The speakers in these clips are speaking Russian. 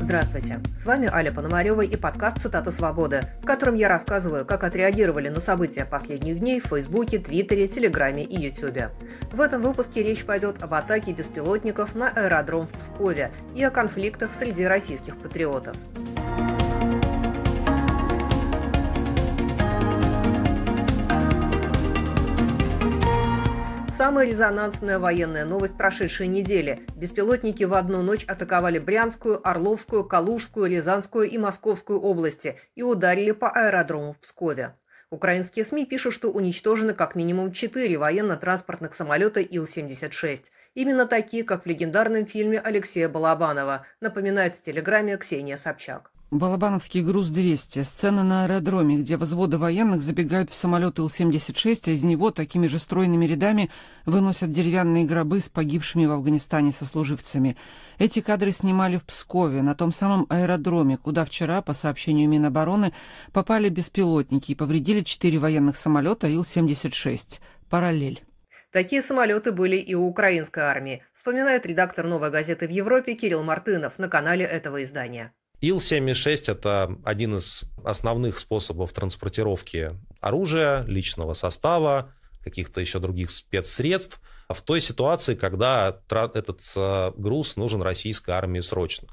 Здравствуйте! С вами Аля Пономарева и подкаст «Цитата свободы», в котором я рассказываю, как отреагировали на события последних дней в Фейсбуке, Твиттере, Телеграме и Ютюбе. В этом выпуске речь пойдет об атаке беспилотников на аэродром в Пскове и о конфликтах среди российских патриотов. самая резонансная военная новость прошедшей недели. Беспилотники в одну ночь атаковали Брянскую, Орловскую, Калужскую, Рязанскую и Московскую области и ударили по аэродрому в Пскове. Украинские СМИ пишут, что уничтожены как минимум четыре военно-транспортных самолета Ил-76. Именно такие, как в легендарном фильме Алексея Балабанова, напоминает в телеграмме Ксения Собчак. Балабановский груз-200. Сцена на аэродроме, где взводы военных забегают в самолет Ил-76, а из него такими же стройными рядами выносят деревянные гробы с погибшими в Афганистане сослуживцами. Эти кадры снимали в Пскове, на том самом аэродроме, куда вчера, по сообщению Минобороны, попали беспилотники и повредили четыре военных самолета Ил-76. Параллель. Такие самолеты были и у украинской армии, вспоминает редактор «Новой газеты» в Европе Кирилл Мартынов на канале этого издания. Ил-76 – это один из основных способов транспортировки оружия, личного состава, каких-то еще других спецсредств в той ситуации, когда этот э, груз нужен российской армии срочно.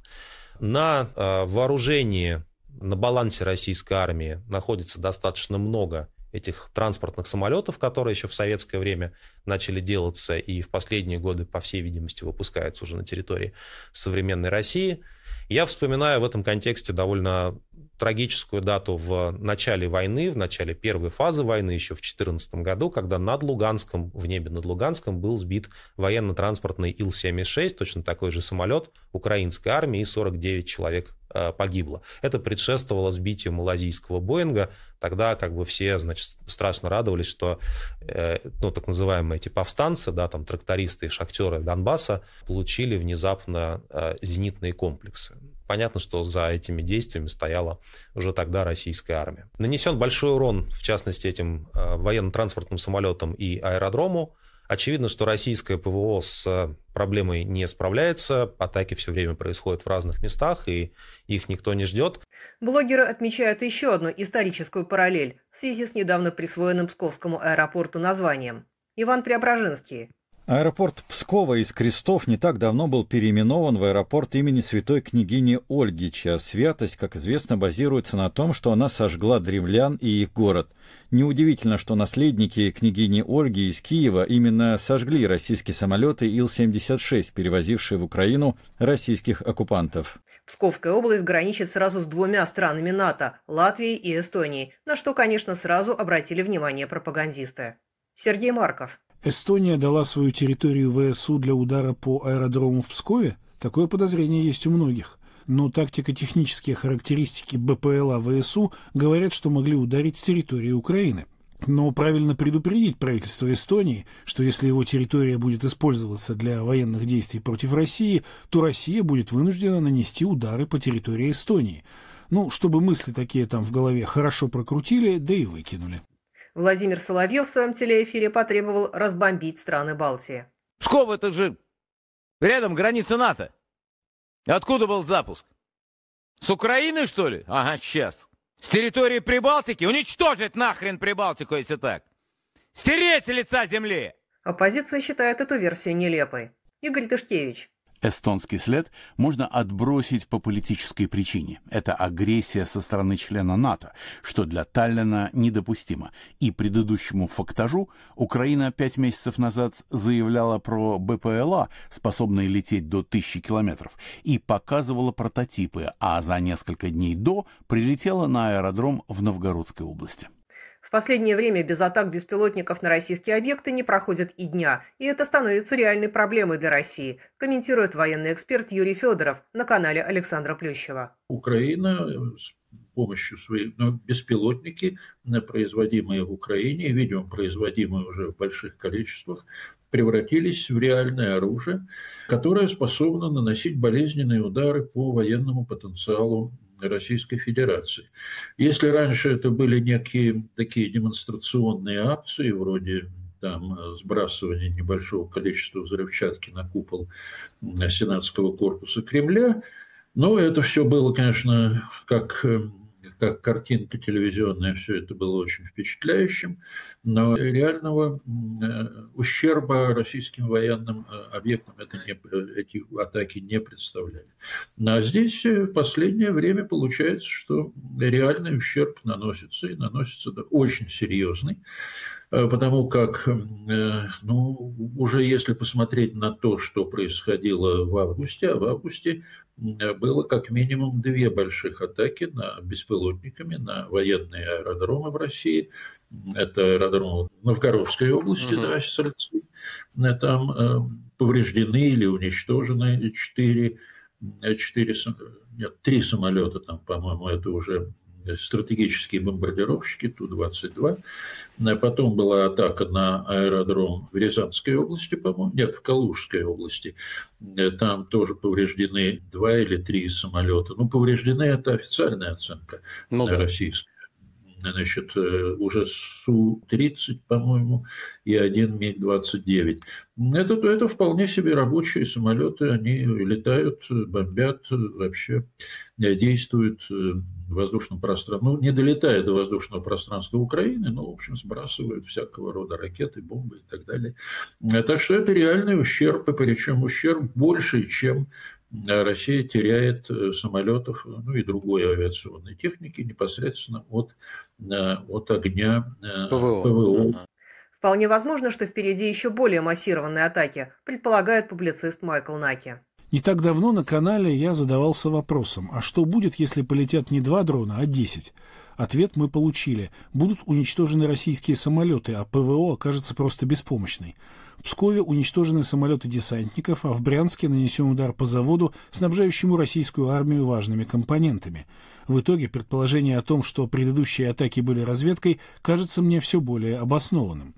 На э, вооружении, на балансе российской армии находится достаточно много этих транспортных самолетов, которые еще в советское время начали делаться и в последние годы, по всей видимости, выпускаются уже на территории современной России – я вспоминаю в этом контексте довольно трагическую дату в начале войны, в начале первой фазы войны, еще в 2014 году, когда над Луганском, в небе над Луганском, был сбит военно-транспортный Ил-76, точно такой же самолет украинской армии, и 49 человек Э, погибло. Это предшествовало сбитию малазийского Боинга. Тогда как бы все, значит, страшно радовались, что, э, ну, так называемые эти повстанцы, да, там, трактористы и шахтеры Донбасса получили внезапно э, зенитные комплексы. Понятно, что за этими действиями стояла уже тогда российская армия. Нанесен большой урон, в частности, этим военно-транспортным самолетом и аэродрому. Очевидно, что российское ПВО с э, проблемой не справляется, атаки все время происходят в разных местах, и их никто не ждет. Блогеры отмечают еще одну историческую параллель в связи с недавно присвоенным Псковскому аэропорту названием. Иван Преображенский Аэропорт Пскова из Крестов не так давно был переименован в аэропорт имени святой княгини Ольги, чья святость, как известно, базируется на том, что она сожгла древлян и их город. Неудивительно, что наследники княгини Ольги из Киева именно сожгли российские самолеты Ил-76, перевозившие в Украину российских оккупантов. Псковская область граничит сразу с двумя странами НАТО – Латвией и Эстонией, на что, конечно, сразу обратили внимание пропагандисты. Сергей Марков. Эстония дала свою территорию ВСУ для удара по аэродрому в Пскове? Такое подозрение есть у многих. Но тактико-технические характеристики БПЛА ВСУ говорят, что могли ударить с территории Украины. Но правильно предупредить правительство Эстонии, что если его территория будет использоваться для военных действий против России, то Россия будет вынуждена нанести удары по территории Эстонии. Ну, чтобы мысли такие там в голове хорошо прокрутили, да и выкинули. Владимир Соловьев в своем телеэфире потребовал разбомбить страны Балтии. Псков это же рядом граница НАТО. Откуда был запуск? С Украины, что ли? Ага, сейчас. С территории Прибалтики? Уничтожить нахрен Прибалтику, если так. Стереть с лица земли! Оппозиция считает эту версию нелепой. Игорь Тышкевич, Эстонский след можно отбросить по политической причине. Это агрессия со стороны члена НАТО, что для Таллина недопустимо. И предыдущему фактажу Украина пять месяцев назад заявляла про БПЛА, способные лететь до тысячи километров, и показывала прототипы, а за несколько дней до прилетела на аэродром в Новгородской области последнее время без атак беспилотников на российские объекты не проходит и дня, и это становится реальной проблемой для России, комментирует военный эксперт Юрий Федоров на канале Александра Плющева. Украина э, с помощью своих ну, беспилотники, э, производимые в Украине, видимо, производимые уже в больших количествах, превратились в реальное оружие, которое способно наносить болезненные удары по военному потенциалу Российской Федерации. Если раньше это были некие такие демонстрационные акции, вроде там э, сбрасывания небольшого количества взрывчатки на купол сенатского корпуса Кремля, но это все было, конечно, как э, как картинка телевизионная, все это было очень впечатляющим, но реального э, ущерба российским военным э, объектам это не, э, эти атаки не представляли. Ну, а здесь в последнее время получается, что реальный ущерб наносится, и наносится очень серьезный потому как ну, уже если посмотреть на то, что происходило в августе, а в августе Э, было как минимум две больших атаки на беспилотниками на военные аэродромы в России. Это аэродром в Новгородской области, угу. да, Сальцы. Э, там э, повреждены или уничтожены четыре, э, четыре, нет, три самолета там, по-моему, это уже стратегические бомбардировщики Ту-22. Потом была атака на аэродром в Рязанской области, по-моему, нет, в Калужской области. Э, там тоже повреждены два или три самолета. Ну, повреждены – это официальная оценка ну, российская значит, а э, уже Су-30, по-моему, и один МиГ-29. Это, это вполне себе рабочие самолеты, они летают, бомбят, вообще э, действуют э, в воздушном пространстве. Ну, не долетая до воздушного пространства Украины, но, в общем, сбрасывают всякого рода ракеты, бомбы и так далее. Так что это реальный ущерб, и причем ущерб больше, чем Россия теряет э, самолетов, э, ну и другой авиационной техники непосредственно от, э, от огня ПВО. ПВО. Вполне возможно, что впереди еще более массированные атаки, предполагает публицист Майкл Наки. Не так давно на канале я задавался вопросом, а что будет, если полетят не два дрона, а десять? Ответ мы получили. Будут уничтожены российские самолеты, а ПВО окажется просто беспомощной. В Пскове уничтожены самолеты десантников, а в Брянске нанесен удар по заводу, снабжающему российскую армию важными компонентами. В итоге предположение о том, что предыдущие атаки были разведкой, кажется мне все более обоснованным.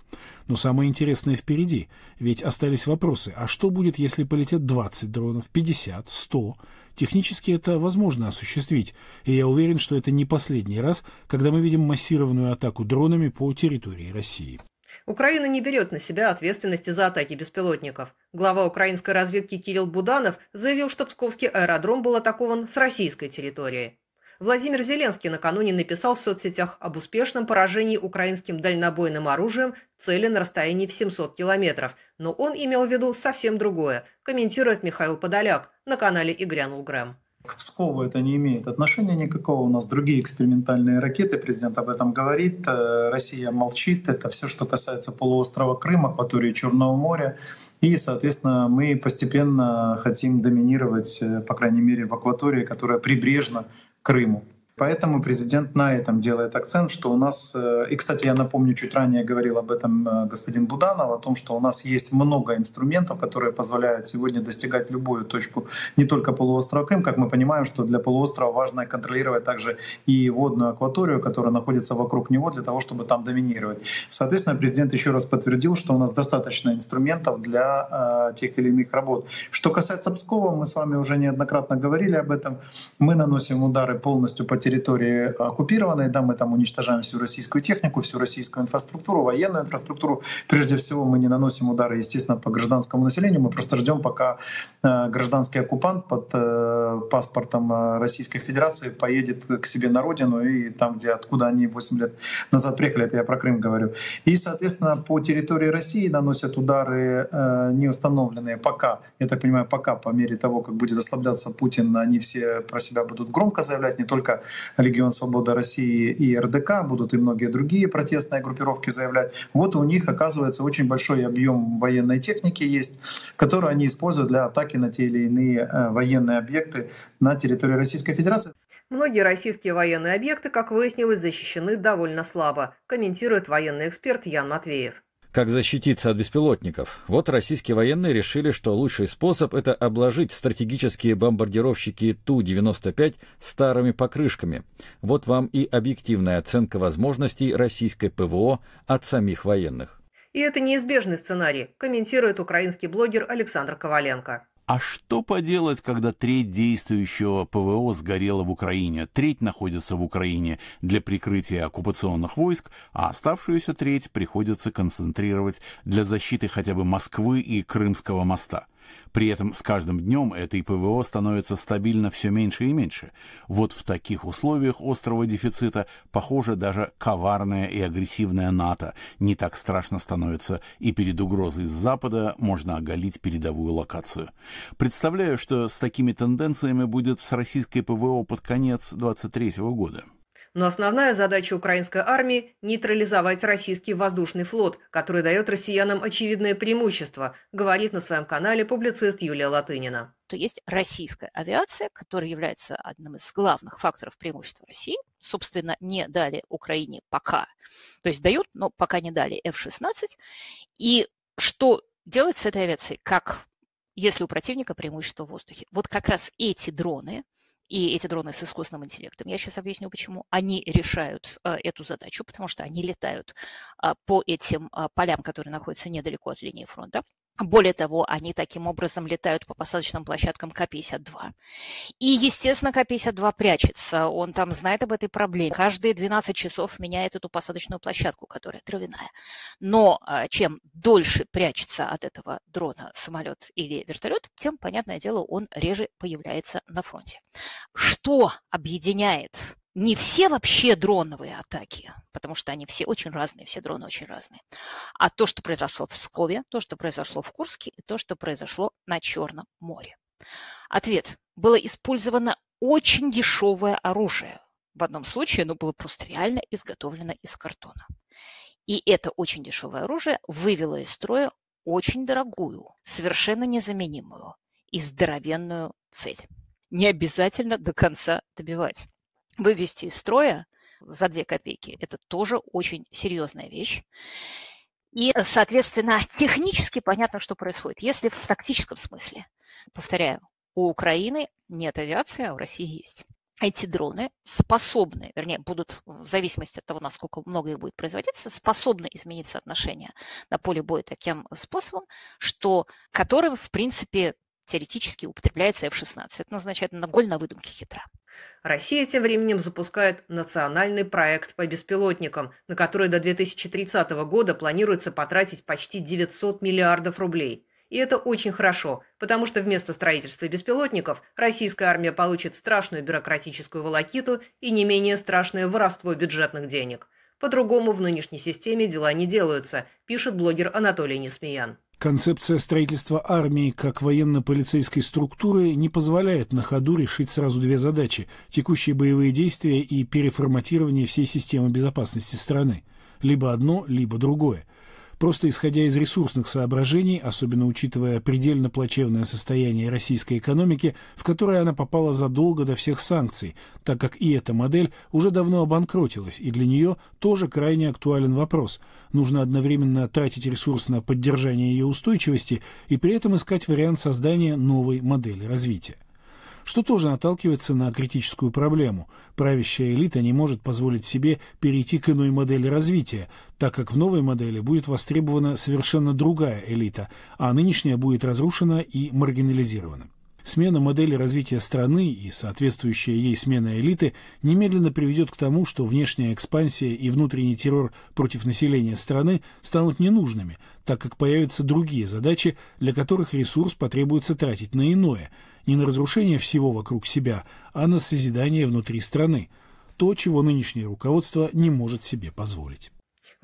Но самое интересное впереди, ведь остались вопросы, а что будет, если полетят 20 дронов, 50, 100? Технически это возможно осуществить, и я уверен, что это не последний раз, когда мы видим массированную атаку дронами по территории России. Украина не берет на себя ответственности за атаки беспилотников. Глава украинской разведки Кирилл Буданов заявил, что Псковский аэродром был атакован с российской территории. Владимир Зеленский накануне написал в соцсетях об успешном поражении украинским дальнобойным оружием цели на расстоянии в 700 километров, но он имел в виду совсем другое, комментирует Михаил Подоляк на канале «Игрянул Грэм». К Пскову это не имеет отношения никакого. У нас другие экспериментальные ракеты. Президент об этом говорит. Э, Россия молчит. Это все, что касается полуострова Крыма, акватории Черного моря. И, соответственно, мы постепенно хотим доминировать, э, по крайней мере, в акватории, которая прибрежна Крыму. Поэтому президент на этом делает акцент, что у нас, э, и, кстати, я напомню, чуть ранее говорил об этом э, господин Буданов, о том, что у нас есть много инструментов, которые позволяют сегодня достигать любую точку, не только полуострова Крым, как мы понимаем, что для полуострова важно контролировать также и водную акваторию, которая находится вокруг него, для того, чтобы там доминировать. Соответственно, президент еще раз подтвердил, что у нас достаточно инструментов для э, тех или иных работ. Что касается Пскова, мы с вами уже неоднократно говорили об этом. Мы наносим удары полностью по территории оккупированной, да, мы там уничтожаем всю российскую технику, всю российскую инфраструктуру, военную инфраструктуру. Прежде всего мы не наносим удары, естественно, по гражданскому населению, мы просто ждем, пока э, гражданский оккупант под э, паспортом э, Российской Федерации поедет к себе на родину и там, где откуда они 8 лет назад приехали, это я про Крым говорю. И, соответственно, по территории России наносят удары неустановленные пока, я так понимаю, пока по мере того, как будет ослабляться Путин, они все про себя будут громко заявлять, не только Легион Свобода России и РДК, будут и многие другие протестные группировки заявлять. Вот у них, оказывается, очень большой объем военной техники есть, которую они используют для атаки на те или иные э, военные объекты на территории Российской Федерации. Многие российские военные объекты, как выяснилось, защищены довольно слабо, комментирует военный эксперт Ян Матвеев как защититься от беспилотников. Вот российские военные решили, что лучший способ – это обложить стратегические бомбардировщики Ту-95 старыми покрышками. Вот вам и объективная оценка возможностей российской ПВО от самих военных. И это неизбежный сценарий, комментирует украинский блогер Александр Коваленко. А что поделать, когда треть действующего ПВО сгорела в Украине, треть находится в Украине для прикрытия оккупационных войск, а оставшуюся треть приходится концентрировать для защиты хотя бы Москвы и Крымского моста? При этом с каждым днем этой ПВО становится стабильно все меньше и меньше. Вот в таких условиях острого дефицита, похоже, даже коварная и агрессивная НАТО не так страшно становится, и перед угрозой с Запада можно оголить передовую локацию. Представляю, что с такими тенденциями будет с российской ПВО под конец 23 года. Но основная задача украинской армии – нейтрализовать российский воздушный флот, который дает россиянам очевидное преимущество, говорит на своем канале публицист Юлия Латынина. То есть российская авиация, которая является одним из главных факторов преимущества России, собственно, не дали Украине пока. То есть дают, но пока не дали F-16. И что делать с этой авиацией? Как если у противника преимущество в воздухе. Вот как раз эти дроны и эти дроны с искусственным интеллектом, я сейчас объясню почему, они решают а, эту задачу, потому что они летают а, по этим а, полям, которые находятся недалеко от линии фронта, более того, они таким образом летают по посадочным площадкам К-52. И, естественно, К-52 прячется. Он там знает об этой проблеме. Каждые 12 часов меняет эту посадочную площадку, которая травяная. Но а, чем дольше прячется от этого дрона самолет или вертолет, тем, понятное дело, он реже появляется на фронте. Что объединяет не все вообще дроновые атаки, потому что они все очень разные, все дроны очень разные, а то, что произошло в Пскове, то, что произошло в Курске и то, что произошло на Черном море. Ответ. Было использовано очень дешевое оружие. В одном случае оно было просто реально изготовлено из картона. И это очень дешевое оружие вывело из строя очень дорогую, совершенно незаменимую и здоровенную цель. Не обязательно до конца добивать вывести из строя за 2 копейки – это тоже очень серьезная вещь. И, соответственно, технически понятно, что происходит. Если в тактическом смысле, повторяю, у Украины нет авиации, а у России есть. Эти дроны способны, вернее, будут в зависимости от того, насколько много их будет производиться, способны изменить соотношение на поле боя таким способом, что, которым в принципе, теоретически употребляется F-16. Это назначает на голь на выдумке хитра. Россия тем временем запускает национальный проект по беспилотникам, на который до 2030 года планируется потратить почти 900 миллиардов рублей. И это очень хорошо, потому что вместо строительства беспилотников российская армия получит страшную бюрократическую волокиту и не менее страшное воровство бюджетных денег. По-другому в нынешней системе дела не делаются, пишет блогер Анатолий Несмеян. Концепция строительства армии как военно-полицейской структуры не позволяет на ходу решить сразу две задачи – текущие боевые действия и переформатирование всей системы безопасности страны. Либо одно, либо другое. Просто исходя из ресурсных соображений, особенно учитывая предельно плачевное состояние российской экономики, в которое она попала задолго до всех санкций, так как и эта модель уже давно обанкротилась, и для нее тоже крайне актуален вопрос. Нужно одновременно тратить ресурс на поддержание ее устойчивости и при этом искать вариант создания новой модели развития что тоже наталкивается на критическую проблему. Правящая элита не может позволить себе перейти к иной модели развития, так как в новой модели будет востребована совершенно другая элита, а нынешняя будет разрушена и маргинализирована. Смена модели развития страны и соответствующая ей смена элиты немедленно приведет к тому, что внешняя экспансия и внутренний террор против населения страны станут ненужными, так как появятся другие задачи, для которых ресурс потребуется тратить на иное, не на разрушение всего вокруг себя, а на созидание внутри страны, то, чего нынешнее руководство не может себе позволить.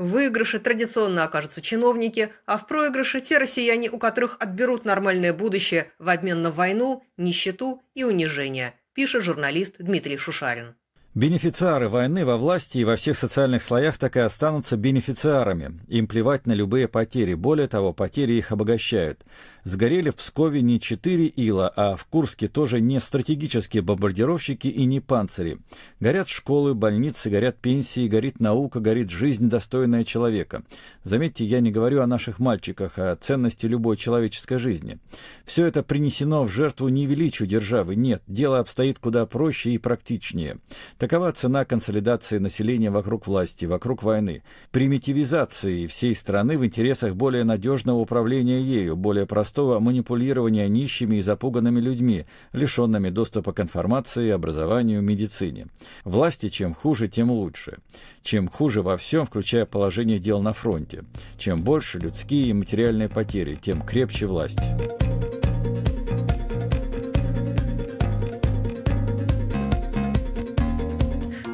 В выигрыше традиционно окажутся чиновники, а в проигрыше те россияне, у которых отберут нормальное будущее в обмен на войну, нищету и унижение, пишет журналист Дмитрий Шушарин. Бенефициары войны во власти и во всех социальных слоях так и останутся бенефициарами. Им плевать на любые потери. Более того, потери их обогащают сгорели в Пскове не четыре ила, а в Курске тоже не стратегические бомбардировщики и не панцири. Горят школы, больницы, горят пенсии, горит наука, горит жизнь, достойная человека. Заметьте, я не говорю о наших мальчиках, а о ценности любой человеческой жизни. Все это принесено в жертву не величию державы, нет, дело обстоит куда проще и практичнее. Такова цена консолидации населения вокруг власти, вокруг войны, примитивизации всей страны в интересах более надежного управления ею, более простого простого манипулирования нищими и запуганными людьми, лишенными доступа к информации, образованию, медицине. Власти чем хуже, тем лучше. Чем хуже во всем, включая положение дел на фронте. Чем больше людские и материальные потери, тем крепче власть.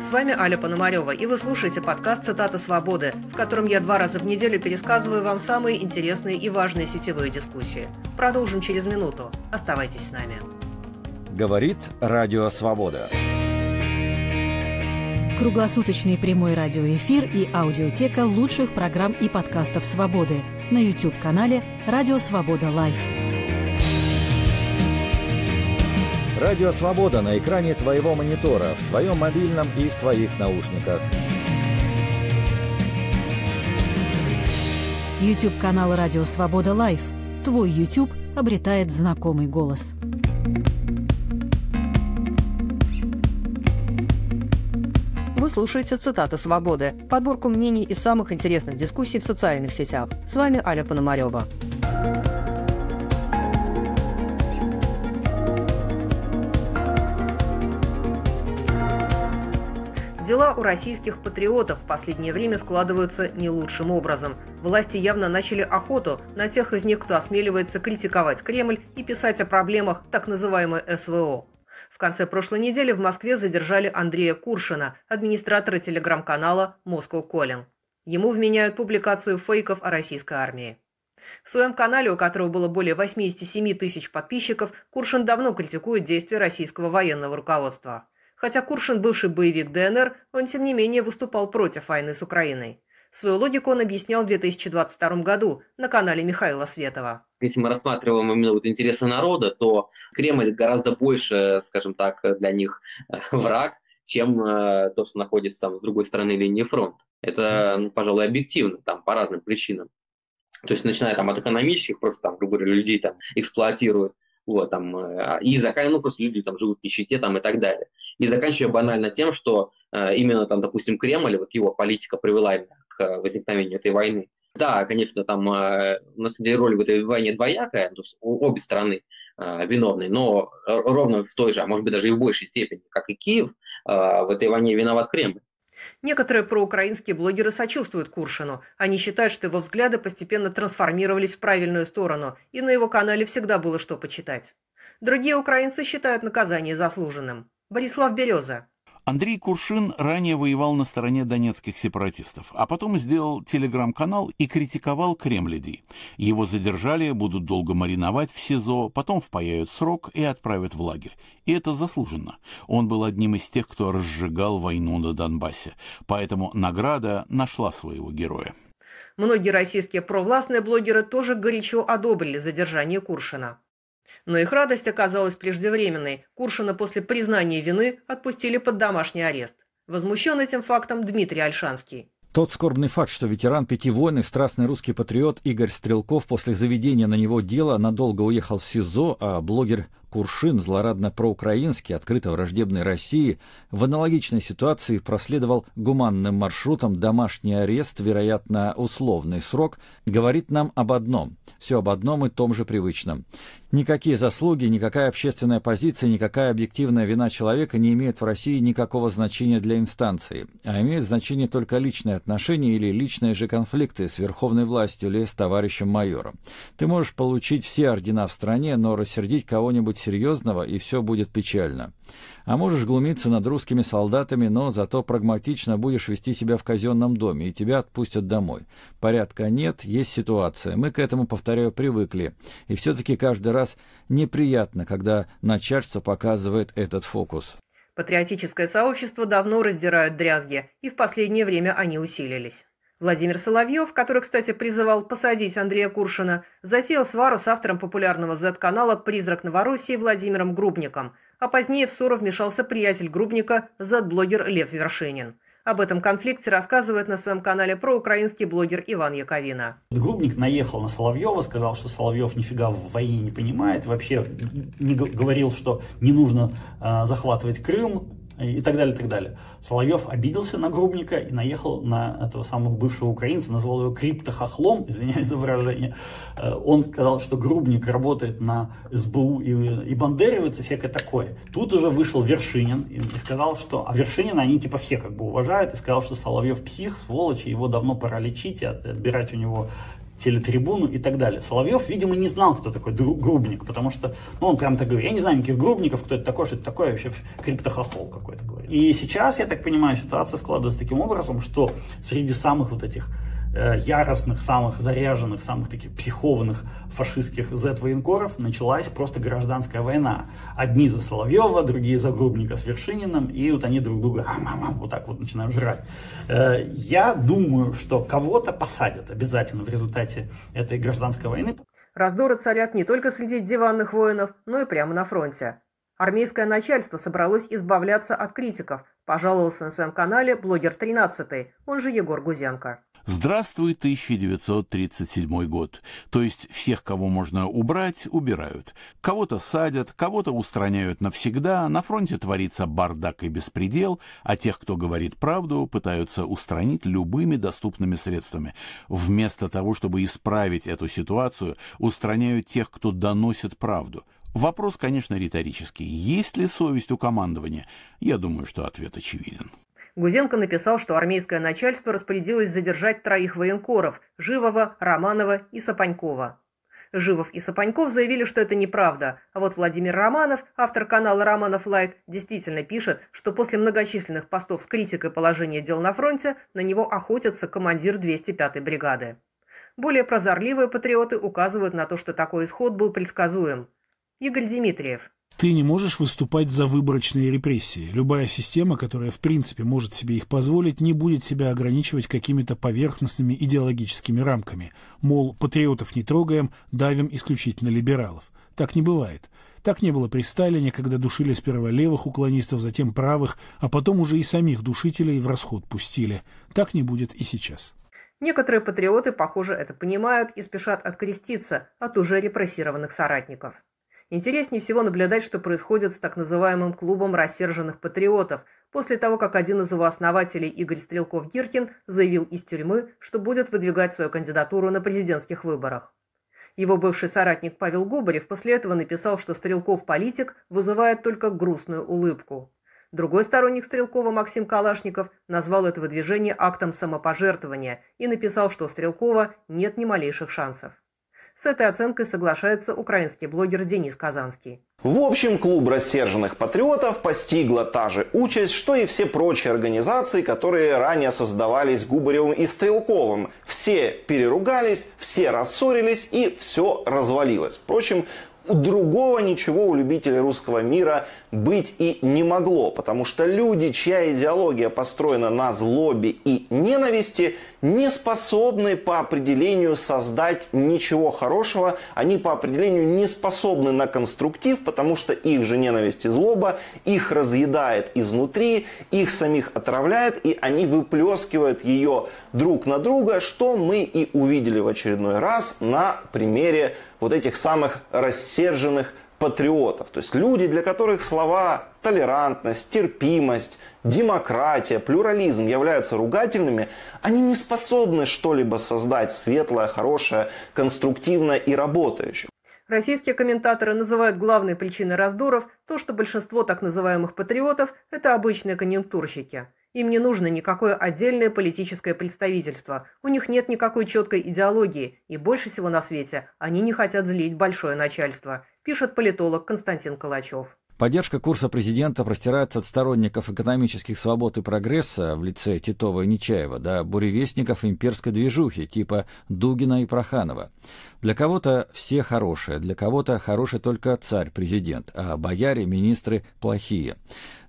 С вами Аля Пономарева, и вы слушаете подкаст «Цитата свободы», в котором я два раза в неделю пересказываю вам самые интересные и важные сетевые дискуссии. Продолжим через минуту. Оставайтесь с нами. Говорит Радио Свобода. Круглосуточный прямой радиоэфир и аудиотека лучших программ и подкастов «Свободы» на YouTube-канале «Радио Свобода Лайф». Радио «Свобода» на экране твоего монитора, в твоем мобильном и в твоих наушниках. YouTube-канал «Радио Свобода Лайв». Твой YouTube обретает знакомый голос. Вы слушаете «Цитаты свободы» – подборку мнений из самых интересных дискуссий в социальных сетях. С вами Аля Пономарева. Дела у российских патриотов в последнее время складываются не лучшим образом. Власти явно начали охоту на тех из них, кто осмеливается критиковать Кремль и писать о проблемах так называемой СВО. В конце прошлой недели в Москве задержали Андрея Куршина, администратора телеграм-канала «Москва Колин». Ему вменяют публикацию фейков о российской армии. В своем канале, у которого было более 87 тысяч подписчиков, Куршин давно критикует действия российского военного руководства. Хотя Куршин – бывший боевик ДНР, он тем не менее выступал против войны с Украиной. Свою логику он объяснял в 2022 году на канале Михаила Светова. Если мы рассматриваем именно вот интересы народа, то Кремль гораздо больше, скажем так, для них э, враг, чем э, то, что находится там с другой стороны линии фронта. Это, ну, пожалуй, объективно, там, по разным причинам. То есть, начиная там от экономических, просто там, грубо говоря, людей там эксплуатируют, вот, там, э, и заканчивая, ну, просто люди там живут в нищете там, и так далее. И заканчивая банально тем, что э, именно там, допустим, Кремль, вот его политика привела именно к э, возникновению этой войны. Да, конечно, там э, на самом деле роль в этой войне двоякая, то есть обе стороны э, виновны, но ровно в той же, а может быть даже и в большей степени, как и Киев, э, в этой войне виноват Кремль. Некоторые проукраинские блогеры сочувствуют Куршину. Они считают, что его взгляды постепенно трансформировались в правильную сторону, и на его канале всегда было что почитать. Другие украинцы считают наказание заслуженным. Борислав Береза. Андрей Куршин ранее воевал на стороне донецких сепаратистов, а потом сделал телеграм-канал и критиковал Кремль-людей. Его задержали, будут долго мариновать в СИЗО, потом впаяют срок и отправят в лагерь. И это заслуженно. Он был одним из тех, кто разжигал войну на Донбассе. Поэтому награда нашла своего героя. Многие российские провластные блогеры тоже горячо одобрили задержание Куршина. Но их радость оказалась преждевременной. Куршина после признания вины отпустили под домашний арест. Возмущен этим фактом Дмитрий Альшанский. Тот скорбный факт, что ветеран пяти войн и страстный русский патриот Игорь Стрелков после заведения на него дела надолго уехал в СИЗО, а блогер Куршин, злорадно проукраинский, открыто враждебной России, в аналогичной ситуации проследовал гуманным маршрутом домашний арест, вероятно, условный срок, говорит нам об одном, все об одном и том же привычном. Никакие заслуги, никакая общественная позиция, никакая объективная вина человека не имеют в России никакого значения для инстанции, а имеют значение только личные отношения или личные же конфликты с верховной властью или с товарищем майором. Ты можешь получить все ордена в стране, но рассердить кого-нибудь серьезного, и все будет печально. А можешь глумиться над русскими солдатами, но зато прагматично будешь вести себя в казенном доме, и тебя отпустят домой. Порядка нет, есть ситуация. Мы к этому, повторяю, привыкли. И все-таки каждый раз раз неприятно, когда начальство показывает этот фокус. Патриотическое сообщество давно раздирает дрязги, и в последнее время они усилились. Владимир Соловьев, который, кстати, призывал посадить Андрея Куршина, затеял свару с автором популярного Z-канала «Призрак Новороссии» Владимиром Грубником, а позднее в ссору вмешался приятель Грубника, Z-блогер Лев Вершинин – об этом конфликте рассказывает на своем канале проукраинский блогер Иван Яковина. Грубник наехал на Соловьева, сказал, что Соловьев нифига в войне не понимает, вообще не говорил, что не нужно э, захватывать Крым, и так далее, и так далее. Соловьев обиделся на Грубника и наехал на этого самого бывшего украинца, назвал его криптохохлом, извиняюсь за выражение. Э, он сказал, что Грубник работает на СБУ и, и бандеровец всякое такое. Тут уже вышел Вершинин и, и сказал, что... А Вершинина они типа все как бы уважают, и сказал, что Соловьев псих, сволочь, и его давно пора лечить и отбирать у него телетрибуну и так далее. Соловьев, видимо, не знал, кто такой Грубник, потому что, ну, он прям так говорит, я не знаю никаких Грубников, кто это такой, что это такое, вообще криптохохол какой-то говорит. И сейчас, я так понимаю, ситуация складывается таким образом, что среди самых вот этих Э, яростных, самых заряженных, самых таких психованных фашистских Z-военкоров началась просто гражданская война. Одни за Соловьева, другие за Грубника с Вершининым, и вот они друг друга ам -ам -ам, вот так вот начинают жрать. Э, я думаю, что кого-то посадят обязательно в результате этой гражданской войны. Раздоры царят не только среди диванных воинов, но и прямо на фронте. Армейское начальство собралось избавляться от критиков, пожаловался на своем канале блогер 13, он же Егор Гузенко. Здравствуй, 1937 год. То есть всех, кого можно убрать, убирают. Кого-то садят, кого-то устраняют навсегда, на фронте творится бардак и беспредел, а тех, кто говорит правду, пытаются устранить любыми доступными средствами. Вместо того, чтобы исправить эту ситуацию, устраняют тех, кто доносит правду. Вопрос, конечно, риторический. Есть ли совесть у командования? Я думаю, что ответ очевиден. Гузенко написал, что армейское начальство распорядилось задержать троих военкоров – Живого, Романова и Сапанькова. Живов и Сапаньков заявили, что это неправда, а вот Владимир Романов, автор канала «Романов Лайт», действительно пишет, что после многочисленных постов с критикой положения дел на фронте на него охотится командир 205-й бригады. Более прозорливые патриоты указывают на то, что такой исход был предсказуем. Игорь Дмитриев ты не можешь выступать за выборочные репрессии. Любая система, которая в принципе может себе их позволить, не будет себя ограничивать какими-то поверхностными идеологическими рамками. Мол, патриотов не трогаем, давим исключительно либералов. Так не бывает. Так не было при Сталине, когда душили сперва левых уклонистов, затем правых, а потом уже и самих душителей в расход пустили. Так не будет и сейчас. Некоторые патриоты, похоже, это понимают и спешат откреститься от уже репрессированных соратников. Интереснее всего наблюдать, что происходит с так называемым клубом рассерженных патриотов, после того, как один из его основателей Игорь Стрелков-Гиркин заявил из тюрьмы, что будет выдвигать свою кандидатуру на президентских выборах. Его бывший соратник Павел Губарев после этого написал, что Стрелков-политик вызывает только грустную улыбку. Другой сторонник Стрелкова Максим Калашников назвал это выдвижение актом самопожертвования и написал, что у Стрелкова нет ни малейших шансов. С этой оценкой соглашается украинский блогер Денис Казанский. В общем, клуб рассерженных патриотов постигла та же участь, что и все прочие организации, которые ранее создавались Губаревым и Стрелковым. Все переругались, все рассорились и все развалилось. Впрочем, у другого ничего у любителей русского мира быть и не могло, потому что люди, чья идеология построена на злобе и ненависти, не способны по определению создать ничего хорошего, они по определению не способны на конструктив, потому что их же ненависть и злоба их разъедает изнутри, их самих отравляет, и они выплескивают ее друг на друга, что мы и увидели в очередной раз на примере вот этих самых рассерженных патриотов. То есть люди, для которых слова толерантность, терпимость, демократия, плюрализм являются ругательными, они не способны что-либо создать светлое, хорошее, конструктивное и работающее. Российские комментаторы называют главной причиной раздоров то, что большинство так называемых патриотов – это обычные конъюнктурщики. Им не нужно никакое отдельное политическое представительство, у них нет никакой четкой идеологии, и больше всего на свете они не хотят злить большое начальство, пишет политолог Константин Калачев. Поддержка курса президента простирается от сторонников экономических свобод и прогресса в лице Титова и Нечаева до буревестников имперской движухи типа Дугина и Проханова. Для кого-то все хорошие, для кого-то хороший только царь-президент, а бояре-министры плохие.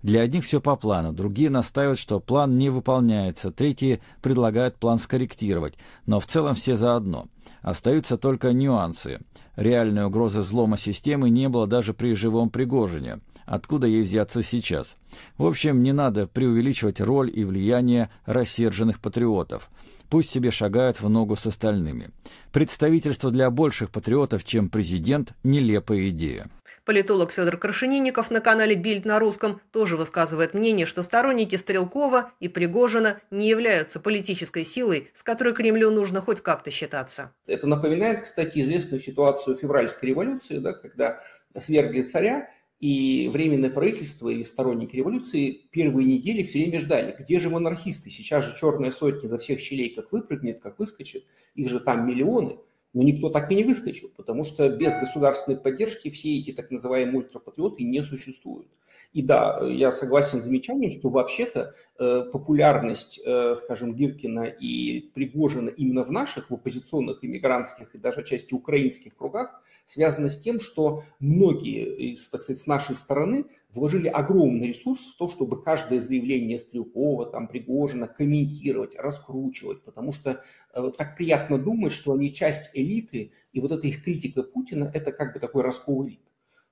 Для одних все по плану, другие настаивают, что план не выполняется, третьи предлагают план скорректировать, но в целом все заодно. Остаются только нюансы. Реальной угрозы взлома системы не было даже при живом Пригожине. Откуда ей взяться сейчас? В общем, не надо преувеличивать роль и влияние рассерженных патриотов. Пусть себе шагают в ногу с остальными. Представительство для больших патриотов, чем президент – нелепая идея. Политолог Федор Крашенинников на канале «Бильд на русском» тоже высказывает мнение, что сторонники Стрелкова и Пригожина не являются политической силой, с которой Кремлю нужно хоть как-то считаться. Это напоминает, кстати, известную ситуацию февральской революции, да, когда свергли царя, и Временное правительство и сторонники революции первые недели все время ждали, где же монархисты, сейчас же черная сотня за всех щелей как выпрыгнет, как выскочит, их же там миллионы – но никто так и не выскочил, потому что без государственной поддержки все эти так называемые ультрапатриоты не существуют. И да, я согласен с замечанием, что вообще-то э, популярность, э, скажем, Гиркина и Пригожина именно в наших, в оппозиционных, иммигрантских и даже части украинских кругах связана с тем, что многие из, так сказать, с нашей стороны вложили огромный ресурс в то, чтобы каждое заявление Стрелкова, там, Пригожина комментировать, раскручивать, потому что э, так приятно думать, что они часть элиты, и вот эта их критика Путина – это как бы такой раскол элит.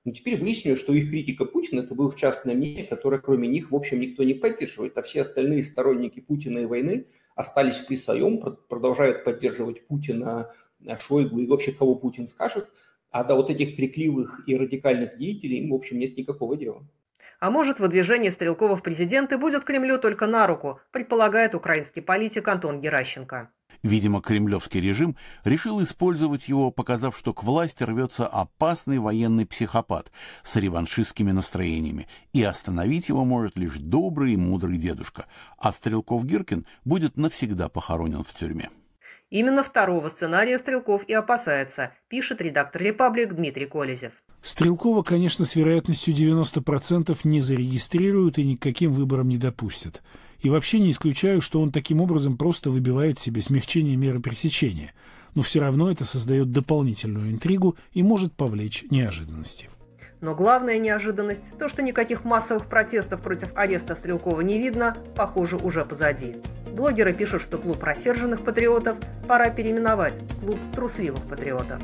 Но теперь выяснилось, что их критика Путина – это было их частное мнение, которое кроме них, в общем, никто не поддерживает, а все остальные сторонники Путина и войны остались при своем, продолжают поддерживать Путина, э, Шойгу и вообще кого Путин скажет – а до вот этих крикливых и радикальных деятелей им, в общем, нет никакого дела. А может, выдвижение Стрелкова в президенты будет Кремлю только на руку, предполагает украинский политик Антон Геращенко. Видимо, кремлевский режим решил использовать его, показав, что к власти рвется опасный военный психопат с реваншистскими настроениями, и остановить его может лишь добрый и мудрый дедушка, а Стрелков-Гиркин будет навсегда похоронен в тюрьме. Именно второго сценария Стрелков и опасается, пишет редактор «Репаблик» Дмитрий Колезев. Стрелкова, конечно, с вероятностью 90% не зарегистрируют и никаким выбором не допустят. И вообще не исключаю, что он таким образом просто выбивает себе смягчение меры пресечения. Но все равно это создает дополнительную интригу и может повлечь неожиданности. Но главная неожиданность – то, что никаких массовых протестов против ареста Стрелкова не видно, похоже, уже позади. Блогеры пишут, что клуб рассерженных патриотов пора переименовать в клуб трусливых патриотов.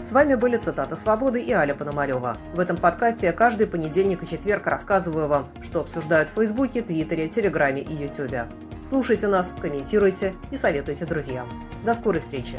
С вами были «Цитаты свободы» и Аля Пономарева. В этом подкасте я каждый понедельник и четверг рассказываю вам, что обсуждают в Фейсбуке, Твиттере, Телеграме и Ютюбе. Слушайте нас, комментируйте и советуйте друзьям. До скорой встречи!